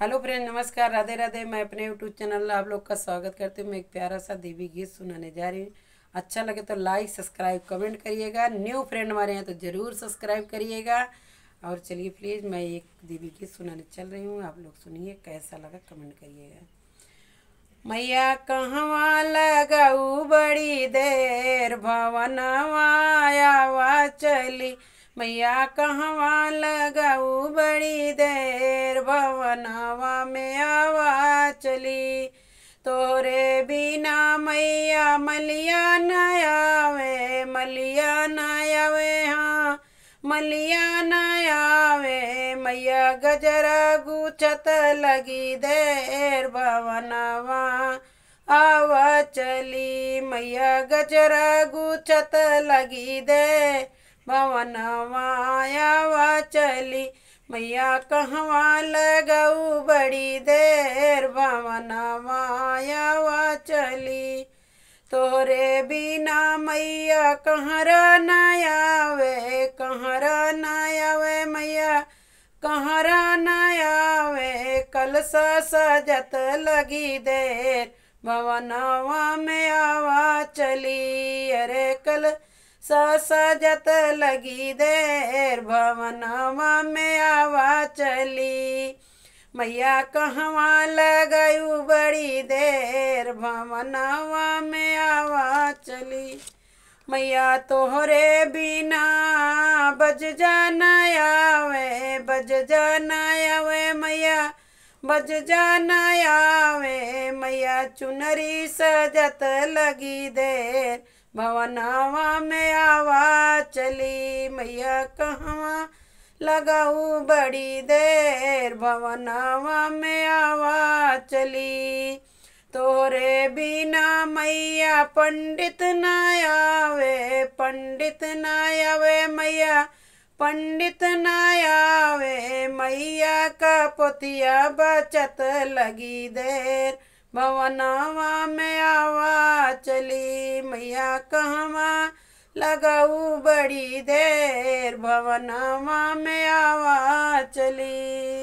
hello friend नमस्कार राधे राधे मैं अपने यूट्यूब चैनल आप लोग का स्वागत करती हूँ मैं एक प्यारा सा देवी गीत सुनाने जा रही हूँ अच्छा लगे तो लाइक सब्सक्राइब कमेंट करिएगा न्यू फ्रेंड हमारे यहाँ तो ज़रूर सब्सक्राइब करिएगा और चलिए प्लीज़ मैं एक देवी गीत सुनाने चल रही हूँ आप लोग सुनिए कैसा लगा कमेंट करिएगा मैया कहाँ लगाऊ बड़ी देर भवनवाया चली मैया कहाँ लगाऊ बड़ी देर आवा नावा में आवा चली तोरे बिना मैया मलिया न आवे मलिया न आवे हाँ मलिया न आवे मैया गजरा गुछत लगी देर भवनवा आवा चली मैया गजरा गुछत लगी दे भवनवा आवा चली मैया कहवा लगऊ बड़ी देर भवना मायावा चली तोरे बिना मैया कहरा नयावे कहरा नयावे मैया कहरा नयावे कल सजत लगी देर भवनावा में आवा चली अरे कल सजत लगी देर भवन में आवा चली मैया कहाँ लगयू बड़ी देर भवन में आवा चली मैया तोहरे बिना बज जाना आवे बज जाना आवे मैया बज जाना आवे मैया चुनरी सजत लगी देर भवनावा में आवा चली मैया कहवा लगाऊ बड़ी देर भवनावा में आवा चली तोरे बिना मैया पंडित ना आवे पंडित ना आवे मैया पंडित ना आवे मैया का पोतिया बचत लगी देर भवनावा में आवा चली भैया कहवा लगाऊ बड़ी देर भवनवा में आवा चली